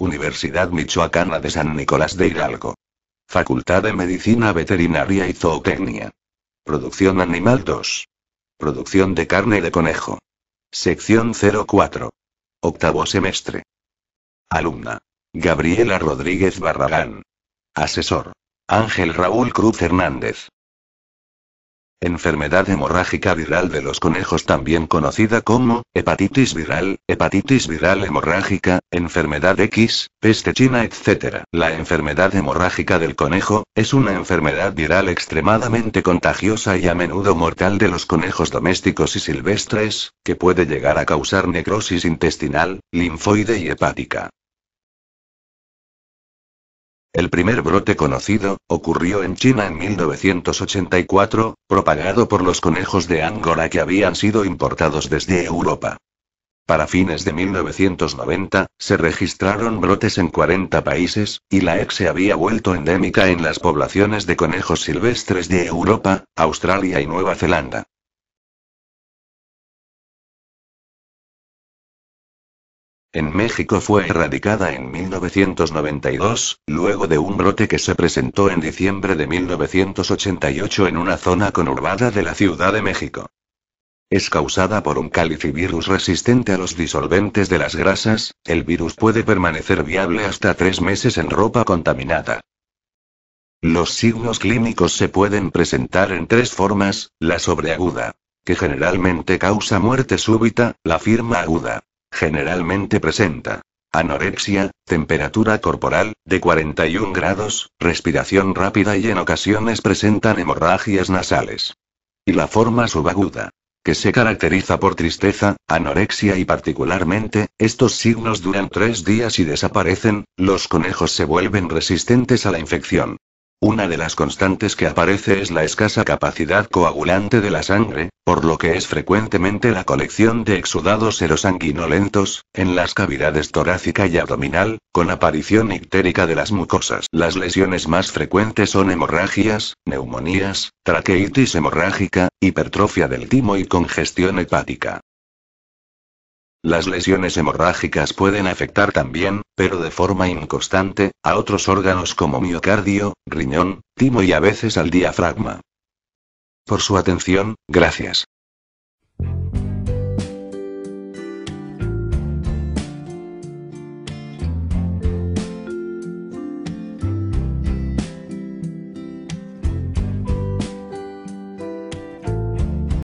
Universidad Michoacana de San Nicolás de Hidalgo. Facultad de Medicina Veterinaria y Zootecnia. Producción Animal 2. Producción de carne de conejo. Sección 04. Octavo semestre. Alumna. Gabriela Rodríguez Barragán. Asesor. Ángel Raúl Cruz Hernández. Enfermedad hemorrágica viral de los conejos también conocida como, hepatitis viral, hepatitis viral hemorrágica, enfermedad X, peste china, etc. La enfermedad hemorrágica del conejo, es una enfermedad viral extremadamente contagiosa y a menudo mortal de los conejos domésticos y silvestres, que puede llegar a causar necrosis intestinal, linfoide y hepática. El primer brote conocido, ocurrió en China en 1984, propagado por los conejos de Angora que habían sido importados desde Europa. Para fines de 1990, se registraron brotes en 40 países, y la ex se había vuelto endémica en las poblaciones de conejos silvestres de Europa, Australia y Nueva Zelanda. En México fue erradicada en 1992, luego de un brote que se presentó en diciembre de 1988 en una zona conurbada de la Ciudad de México. Es causada por un calicivirus resistente a los disolventes de las grasas, el virus puede permanecer viable hasta tres meses en ropa contaminada. Los signos clínicos se pueden presentar en tres formas, la sobreaguda, que generalmente causa muerte súbita, la firma aguda, Generalmente presenta anorexia, temperatura corporal, de 41 grados, respiración rápida y en ocasiones presentan hemorragias nasales. Y la forma subaguda, que se caracteriza por tristeza, anorexia y particularmente, estos signos duran tres días y desaparecen, los conejos se vuelven resistentes a la infección. Una de las constantes que aparece es la escasa capacidad coagulante de la sangre, por lo que es frecuentemente la colección de exudados serosanguinolentos, en las cavidades torácica y abdominal, con aparición ictérica de las mucosas. Las lesiones más frecuentes son hemorragias, neumonías, traqueitis hemorrágica, hipertrofia del timo y congestión hepática. Las lesiones hemorrágicas pueden afectar también, pero de forma inconstante, a otros órganos como miocardio, riñón, timo y a veces al diafragma. Por su atención, gracias.